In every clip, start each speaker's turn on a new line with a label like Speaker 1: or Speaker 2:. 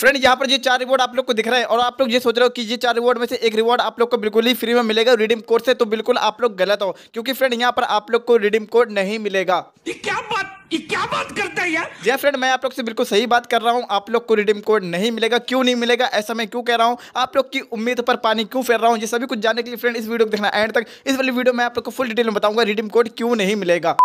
Speaker 1: friend यहाँ पर ये चार रिवॉर्ड आप लोग को दिख रहा है और आप लोग ये सोच रहे हो कि ये चार रिवॉर्ड में से एक रिवॉर्ड आप लोग को बिल्कुल ही फ्री में मिलेगा रिडीम कोड से तो बिल्कुल आप लोग गलत हो क्योंकि फ्रेंड यहाँ पर आप लोग को रिडीम कोड नहीं मिलेगा क्या बात ये क्या बात करता है यार जी फ्रेंड हाँ, मैं आप लोग से बिल्कुल सही बात कर रहा हूँ आप लोग को रिडीम कोड नहीं मिलेगा क्यों नहीं मिलेगा ऐसा मैं क्यों कह रहा हूँ आप लोग की उम्मीद पर पानी क्यों फेर रहा हूँ ये सभी कुछ जानने के लिए फ्रेंड इस वीडियो को देखना एंड तक इस वाली वीडियो में आप लोग को फुल डिटेल में बताऊंगा रिडीम कोड क्यों नहीं मिलेगा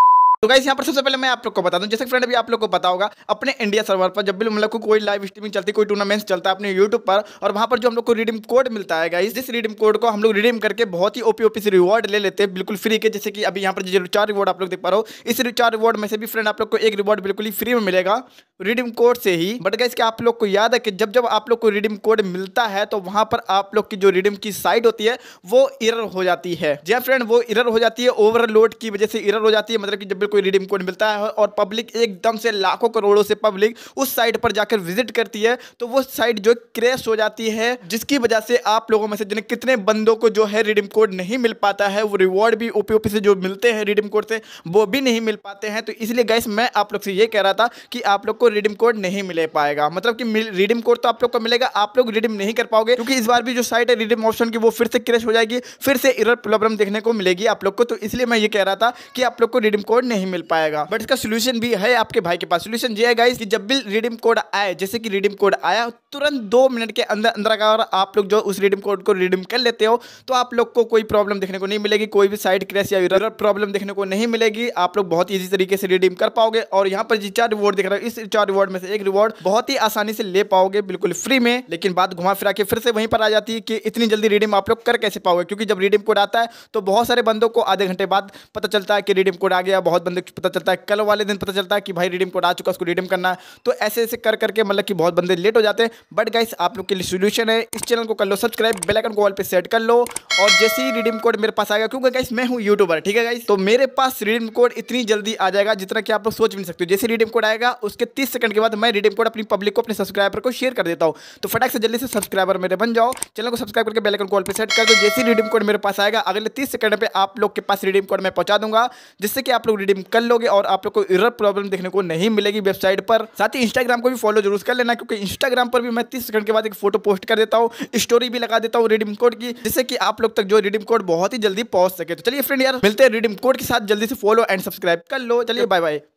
Speaker 1: तो गाइस यहाँ पर सबसे पहले मैं आप लोग को बता दूँ जैसे फ्रेंड अभी आप लोग को पता होगा अपने इंडिया सर्वर पर जब भी मतलब को कोई लाइव स्ट्रीमिंग चलती है कोई टूर्नामेंट्स चलता है अपने यूट्यूब पर और वहाँ पर जो हम लोग को रिडीम कोड मिलता है गाइस जिस रिडीम कोड को हम लोग रिडीम करके बहुत ही ओपी ओपी से रिवॉर्ड ले लेते हैं बिल्कुल फ्री के जैसे कि अभी यहाँ पर जो चार रिवॉर्ड आप लोग देख पा रहे हो इस चार रिवॉर्ड में से भी फ्रेंड आप लोग को एक रिवॉर्ड बिल्कुल ही फ्री में मिलेगा रिडीम कोड से ही बट गाइस आप लोग को याद है कि जब जब आप लोग को रिडीम कोड मिलता है तो वहाँ पर आप लोग की जो रिडीम की साइट होती है वो इरर हो जाती है जी फ्रेंड हाँ, वो इरर हो जाती है ओवरलोड की वजह से इरर हो जाती है मतलब कि जब बिल्कुल कोई रिडीम कोड मिलता है और पब्लिक एकदम से लाखों करोड़ों से पब्लिक उस साइट पर जाकर विजिट करती है तो वो साइट जो क्रैश हो जाती है जिसकी वजह से आप लोगों में से जिन्हें कितने बंदों को जो है रिडीम कोड नहीं मिल पाता है वो रिवॉर्ड भी ओपी से जो मिलते हैं रिडीम कोड से वो भी नहीं मिल पाते हैं तो इसलिए गैस मैं आप लोग से ये कह रहा था कि आप लोग को रिडीम कोड नहीं मिले पाएगा मतलब कि रिडीम कोड तो आप लोग को मिलेगा आप लोग रिडीम नहीं कर पाओगे क्योंकि इस बार भी जो साइट है रिडीम ऑप्शन की वो फिर से क्रैश हो जाएगी फिर से इरर प्रॉब्लम देखने को मिलेगी आप लोग को तो इसलिए मैं ये कह रहा था कि आप लोग को रिडीम कोड नहीं नहीं मिल पाएगा बट इसका सोल्यूशन भी है आपके भाई के पास सोल्यूशन ये है गाइस कि जब भी रिडीम कोड आए जैसे कि रिडीम कोड आया तुरंत दो मिनट के अंदर अंदर अगर आप लोग जो उस रिडीम कोड को रिडीम कर लेते हो तो आप लोग को कोई प्रॉब्लम देखने को नहीं मिलेगी कोई भी साइड क्रैश या एरर प्रॉब्लम देखने को नहीं मिलेगी आप लोग बहुत ईजी तरीके से रिडीम कर पाओगे और यहाँ पर चार रिवॉर्ड देख रहे हो इस चार रिवॉर्ड में से एक रिवॉर्ड बहुत ही आसानी से ले पाओगे बिल्कुल फ्री में लेकिन बात घुमा फिरा के फिर से वहीं पर आ जाती है कि इतनी जल्दी रिडीम आप लोग कर कैसे पाओगे क्योंकि जब रिडीम कोड आता है तो बहुत सारे बंदों को आधे घंटे बाद पता चलता है कि रिडीम कोड आ गया बहुत बंदे को पता चलता है कल वाले दिन पता चलता है कि भाई रिडीम कोड आ चुका उसको रिडीम करना है तो ऐसे ऐसे कर करके मतलब कि बहुत बंदे लेट हो जाते हैं बट गाइस आप लोग के लिए सोल्यूशन है इस चैनल को कर लो सब्सक्राइब बेलाइकन को ऑल पर सेट कर लो और जैसे ही रिडीम कोड मेरे पास आएगा क्योंकि गाइस मैं हूँ यूट्यूबर ठीक है गाइस तो मेरे पास रिडीम कोड इतनी जल्दी आ जाएगा जितना कि आप लोग सोच भी नहीं सकते हो जैसे रिडीम कोड आएगा उसके तीस सेकंड के बाद मैं रिडीम कोड अपनी पब्लिक को अपने सब्सक्राइबर को शेयर कर देता हूँ तो फटाक से जल्दी से सब्सक्राइबर मेरे बन जाओ चैनल को सब्सक्राइब करके बेलाइकन कॉल पर सेट कर दो जैसे रिडीम कोड मेरे पास आएगा अगले तीस सेकंड पर आप लोग के पास रिडीम कोड मैं पहुंचा दूंगा जिससे कि आप लोग रिडीम क्लिक कर लोगे और आप लोग को इरर प्रॉब्लम देखने को नहीं मिलेगी वेबसाइट पर साथ ही इंस्टाग्राम को भी फॉलो जरूर कर लेना क्योंकि इंस्टाग्राम पर भी मैं तीस सेकंड के बाद एक फोटो पोस्ट कर देता हूँ स्टोरी भी लगा देता हूँ रिडीम कोड की जिससे कि आप लोग तक जो रिडीम कोड बहुत ही जल्दी पहुंच सके तो चलिए फ्रेंड यार मिलते हैं रिडीम कोड के साथ जल्दी से फॉलो एंड सब्सक्राइब कर लो चलिए बाय बाय